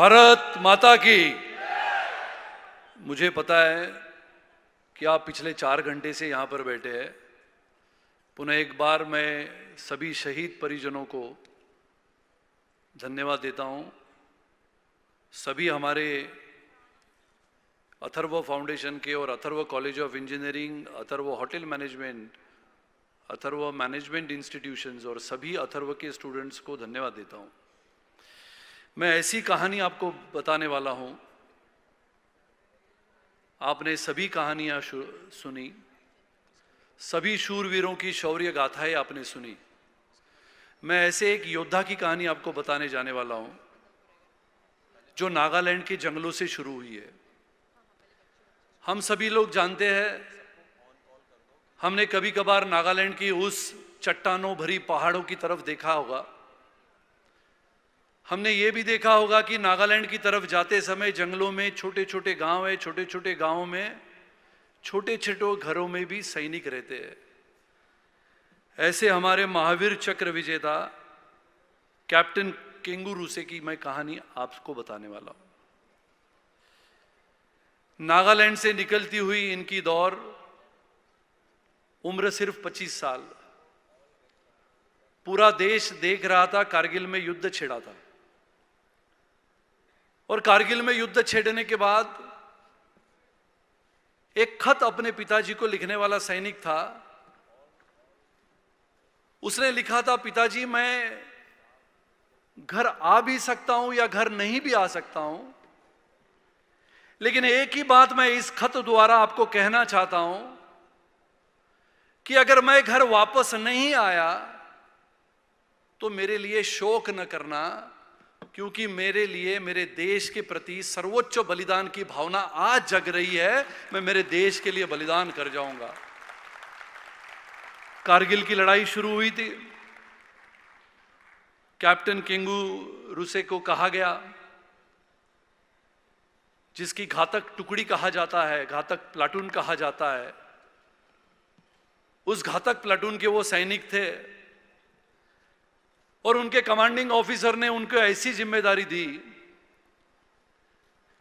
भारत माता की मुझे पता है कि आप पिछले चार घंटे से यहाँ पर बैठे हैं पुनः एक बार मैं सभी शहीद परिजनों को धन्यवाद देता हूँ सभी हमारे अथर्व फाउंडेशन के और Atharva college of engineering Atharva hotel management Atharva management institutions और सभी अथर्व के स्टूडेंट्स को धन्यवाद देता हूँ मैं ऐसी कहानी आपको बताने वाला हूं आपने सभी कहानियां सुनी सभी शूरवीरों की शौर्य गाथाएं आपने सुनी मैं ऐसे एक योद्धा की कहानी आपको बताने जाने वाला हूं जो नागालैंड के जंगलों से शुरू हुई है हम सभी लोग जानते हैं हमने कभी कभार नागालैंड की उस चट्टानों भरी पहाड़ों की तरफ देखा होगा हमने ये भी देखा होगा कि नागालैंड की तरफ जाते समय जंगलों में छोटे छोटे गांव है छोटे छोटे गांवों में छोटे छोटे घरों में भी सैनिक रहते हैं ऐसे हमारे महावीर चक्र विजेता कैप्टन केंगू रूसे की मैं कहानी आपको बताने वाला हूं नागालैंड से निकलती हुई इनकी दौर उम्र सिर्फ 25 साल पूरा देश देख रहा था कारगिल में युद्ध छिड़ा था और कारगिल में युद्ध छेड़ने के बाद एक खत अपने पिताजी को लिखने वाला सैनिक था उसने लिखा था पिताजी मैं घर आ भी सकता हूं या घर नहीं भी आ सकता हूं लेकिन एक ही बात मैं इस खत द्वारा आपको कहना चाहता हूं कि अगर मैं घर वापस नहीं आया तो मेरे लिए शोक न करना क्योंकि मेरे लिए मेरे देश के प्रति सर्वोच्च बलिदान की भावना आज जग रही है मैं मेरे देश के लिए बलिदान कर जाऊंगा कारगिल की लड़ाई शुरू हुई थी कैप्टन किंगू रूसे को कहा गया जिसकी घातक टुकड़ी कहा जाता है घातक प्लाटून कहा जाता है उस घातक प्लाटून के वो सैनिक थे और उनके कमांडिंग ऑफिसर ने उनको ऐसी जिम्मेदारी दी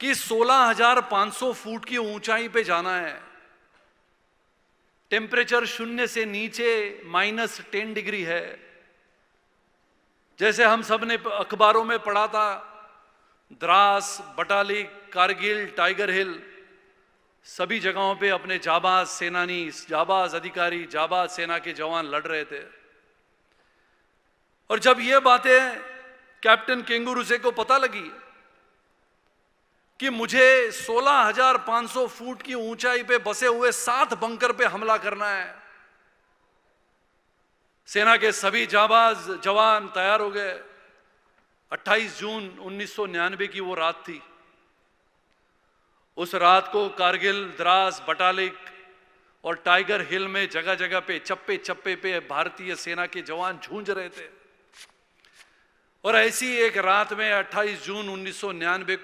कि 16,500 फुट की ऊंचाई पे जाना है टेम्परेचर शून्य से नीचे माइनस टेन डिग्री है जैसे हम सब ने अखबारों में पढ़ा था द्रास बटाली कारगिल टाइगर हिल सभी जगहों पे अपने जाबाज सेनानी जाबाज अधिकारी जाबाज सेना के जवान लड़ रहे थे और जब ये बातें कैप्टन केंगुरुजे को पता लगी कि मुझे 16,500 फुट की ऊंचाई पे बसे हुए सात बंकर पे हमला करना है सेना के सभी जाबाज जवान तैयार हो गए 28 जून उन्नीस की वो रात थी उस रात को कारगिल द्रास बटालिक और टाइगर हिल में जगह जगह पे चप्पे चप्पे पे भारतीय सेना के जवान झूंझ रहे थे और ऐसी एक रात में 28 जून उन्नीस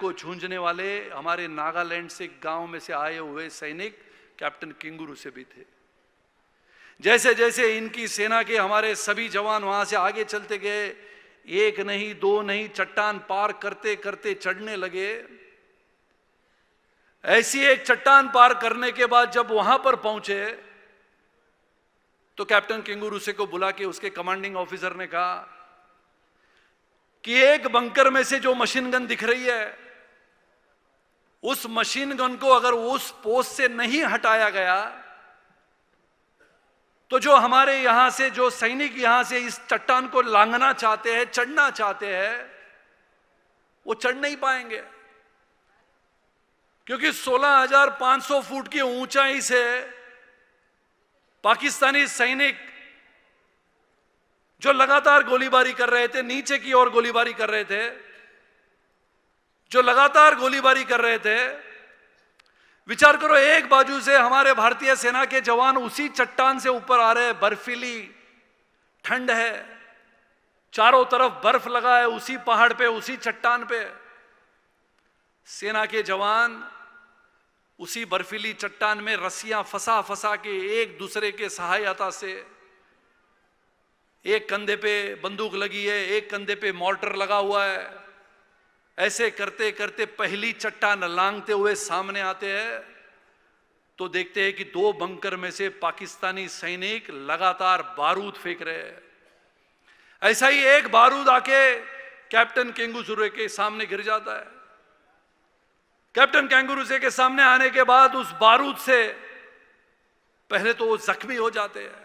को झूंझने वाले हमारे नागालैंड से गांव में से आए हुए सैनिक कैप्टन किंगुरु से भी थे जैसे जैसे इनकी सेना के हमारे सभी जवान वहां से आगे चलते गए एक नहीं दो नहीं चट्टान पार करते करते चढ़ने लगे ऐसी एक चट्टान पार करने के बाद जब वहां पर पहुंचे तो कैप्टन किंगुरुसे को बुला के उसके कमांडिंग ऑफिसर ने कहा कि एक बंकर में से जो मशीन गन दिख रही है उस मशीन गन को अगर उस पोस्ट से नहीं हटाया गया तो जो हमारे यहां से जो सैनिक यहां से इस चट्टान को लांगना चाहते हैं चढ़ना चाहते हैं वो चढ़ नहीं पाएंगे क्योंकि 16,500 फुट की ऊंचाई से पाकिस्तानी सैनिक जो लगातार गोलीबारी कर रहे थे नीचे की ओर गोलीबारी कर रहे थे जो लगातार गोलीबारी कर रहे थे विचार करो एक बाजू से हमारे भारतीय सेना के जवान उसी चट्टान से ऊपर आ रहे बर्फीली ठंड है चारों तरफ बर्फ लगा है उसी पहाड़ पे उसी चट्टान पे सेना के जवान उसी बर्फीली चट्टान में रस्सियां फंसा फंसा के एक दूसरे के सहायता से एक कंधे पे बंदूक लगी है एक कंधे पे मोर्टर लगा हुआ है ऐसे करते करते पहली चट्टान लांगते हुए सामने आते हैं तो देखते हैं कि दो बंकर में से पाकिस्तानी सैनिक लगातार बारूद फेंक रहे हैं ऐसा ही एक बारूद आके कैप्टन सूर्य के सामने गिर जाता है कैप्टन कैंगुरुसे के सामने आने के बाद उस बारूद से पहले तो वो जख्मी हो जाते हैं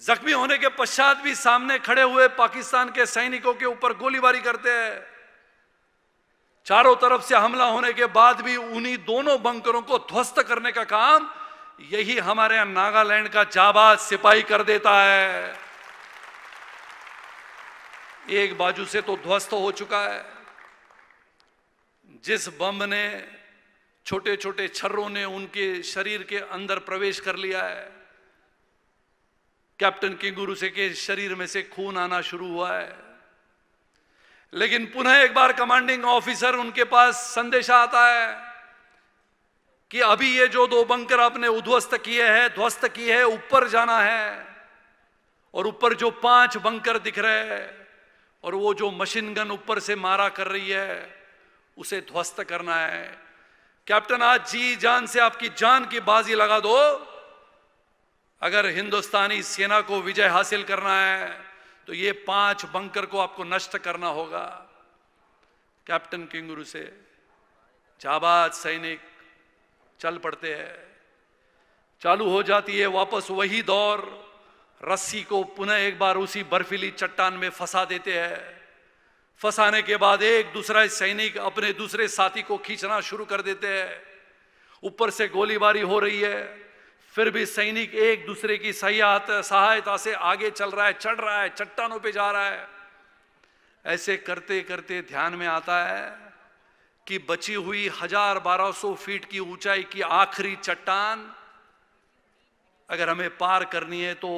जख्मी होने के पश्चात भी सामने खड़े हुए पाकिस्तान के सैनिकों के ऊपर गोलीबारी करते हैं चारों तरफ से हमला होने के बाद भी उन्हीं दोनों बंकरों को ध्वस्त करने का काम यही हमारे यहां नागालैंड का जाबाज सिपाही कर देता है एक बाजू से तो ध्वस्त हो चुका है जिस बम ने छोटे छोटे छर्रों ने उनके शरीर के अंदर प्रवेश कर लिया है कैप्टन के गुरु से के शरीर में से खून आना शुरू हुआ है लेकिन पुनः एक बार कमांडिंग ऑफिसर उनके पास संदेश आता है कि अभी ये जो दो बंकर आपने उध्वस्त किए हैं ध्वस्त किए हैं ऊपर जाना है और ऊपर जो पांच बंकर दिख रहे हैं और वो जो मशीन गन ऊपर से मारा कर रही है उसे ध्वस्त करना है कैप्टन आज जी जान से आपकी जान की बाजी लगा दो अगर हिंदुस्तानी सेना को विजय हासिल करना है तो ये पांच बंकर को आपको नष्ट करना होगा कैप्टन किंगुरु से जाबाज सैनिक चल पड़ते हैं चालू हो जाती है वापस वही दौर रस्सी को पुनः एक बार उसी बर्फीली चट्टान में फंसा देते हैं फंसाने के बाद एक दूसरा सैनिक अपने दूसरे साथी को खींचना शुरू कर देते हैं ऊपर से गोलीबारी हो रही है फिर भी सैनिक एक दूसरे की सहायता से आगे चल रहा है चढ़ रहा है चट्टानों पे जा रहा है ऐसे करते करते ध्यान में आता है कि बची हुई हजार बारह सौ फीट की ऊंचाई की आखिरी चट्टान अगर हमें पार करनी है तो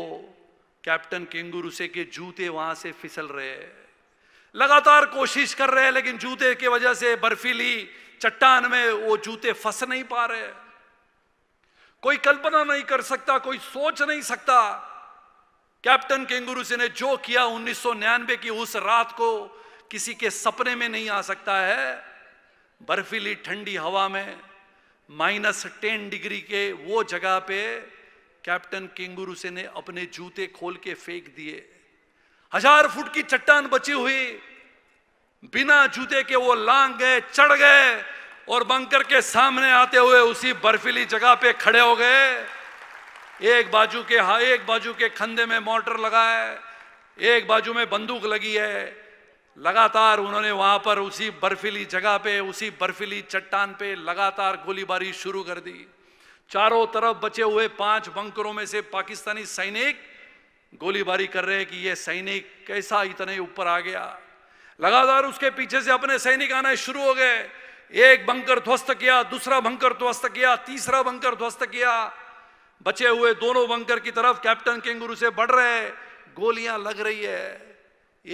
कैप्टन केंगुरुसे के जूते वहां से फिसल रहे लगातार कोशिश कर रहे हैं लेकिन जूते की वजह से बर्फीली चट्टान में वो जूते फंस नहीं पा रहे कोई कल्पना नहीं कर सकता कोई सोच नहीं सकता कैप्टन केंगुरु से ने जो किया उन्नीस की उस रात को किसी के सपने में नहीं आ सकता है बर्फीली ठंडी हवा में माइनस टेन डिग्री के वो जगह पे कैप्टन केंगुरु से ने अपने जूते खोल के फेंक दिए हजार फुट की चट्टान बची हुई बिना जूते के वो लांग गए चढ़ गए और बंकर के सामने आते हुए उसी बर्फीली जगह पे खड़े हो गए एक बाजू के हा एक बाजू के खंधे में मोटर लगा है एक बाजू में बंदूक लगी है लगातार उन्होंने वहां पर उसी बर्फीली जगह पे उसी बर्फीली चट्टान पे लगातार गोलीबारी शुरू कर दी चारों तरफ बचे हुए पांच बंकरों में से पाकिस्तानी सैनिक गोलीबारी कर रहे हैं कि ये सैनिक कैसा इतने ऊपर आ गया लगातार उसके पीछे से अपने सैनिक आना शुरू हो गए एक बंकर ध्वस्त किया दूसरा बंकर ध्वस्त किया तीसरा बंकर ध्वस्त किया बचे हुए दोनों बंकर की तरफ कैप्टन केंगुरु से बढ़ रहे गोलियां लग रही है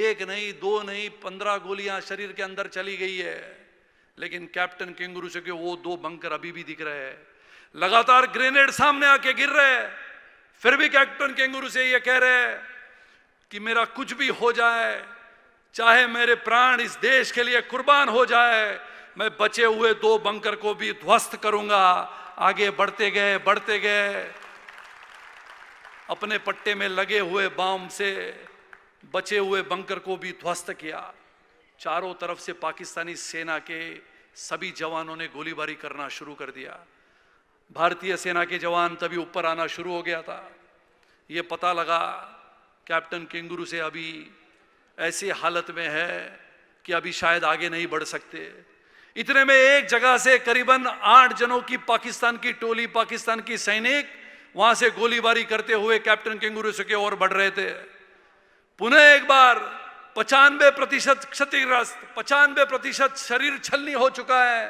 एक नहीं दो नहीं पंद्रह गोलियां शरीर के अंदर चली गई है लेकिन कैप्टन केंगुरु से के वो दो बंकर अभी भी दिख रहे हैं लगातार ग्रेनेड सामने आके गिर रहे फिर भी कैप्टन किंगुरु से ये कह रहे कि मेरा कुछ भी हो जाए चाहे मेरे प्राण इस देश के लिए कुर्बान हो जाए मैं बचे हुए दो बंकर को भी ध्वस्त करूंगा आगे बढ़ते गए बढ़ते गए अपने पट्टे में लगे हुए बम से बचे हुए बंकर को भी ध्वस्त किया चारों तरफ से पाकिस्तानी सेना के सभी जवानों ने गोलीबारी करना शुरू कर दिया भारतीय सेना के जवान तभी ऊपर आना शुरू हो गया था ये पता लगा कैप्टन किंगुरु से अभी ऐसी हालत में है कि अभी शायद आगे नहीं बढ़ सकते इतने में एक जगह से करीबन आठ जनों की पाकिस्तान की टोली पाकिस्तान की सैनिक वहां से गोलीबारी करते हुए कैप्टन किंगुरुस के ओर बढ़ रहे थे पुनः एक बार पचानवे प्रतिशत क्षतिग्रस्त पचानवे प्रतिशत शरीर छलनी हो चुका है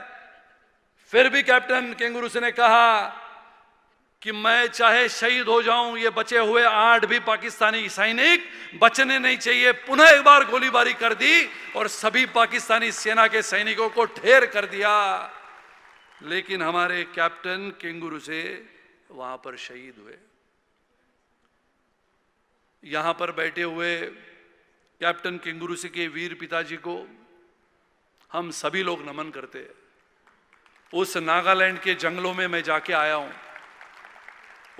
फिर भी कैप्टन किंगुरुस ने कहा कि मैं चाहे शहीद हो जाऊं ये बचे हुए आठ भी पाकिस्तानी सैनिक बचने नहीं चाहिए पुनः एक बार गोलीबारी कर दी और सभी पाकिस्तानी सेना के सैनिकों को ढेर कर दिया लेकिन हमारे कैप्टन किंगुरु से वहां पर शहीद हुए यहां पर बैठे हुए कैप्टन किंगुरु सिंह के वीर पिताजी को हम सभी लोग नमन करते हैं उस नागालैंड के जंगलों में मैं जाके आया हूं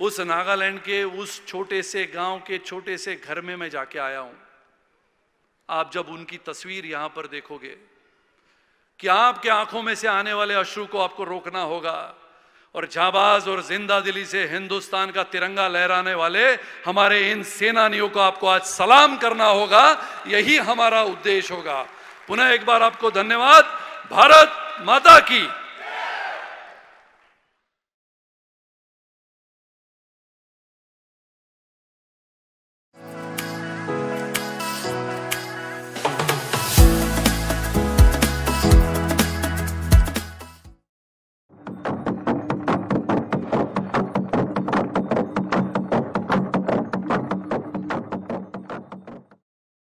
उस नागालैंड के उस छोटे से गांव के छोटे से घर में मैं जाके आया हूं आप जब उनकी तस्वीर यहां पर देखोगे कि आपके आंखों में से आने वाले अश्रु को आपको रोकना होगा और जाबाज और जिंदा दिली से हिंदुस्तान का तिरंगा लहराने वाले हमारे इन सेनानियों को आपको आज सलाम करना होगा यही हमारा उद्देश्य होगा पुनः एक बार आपको धन्यवाद भारत माता की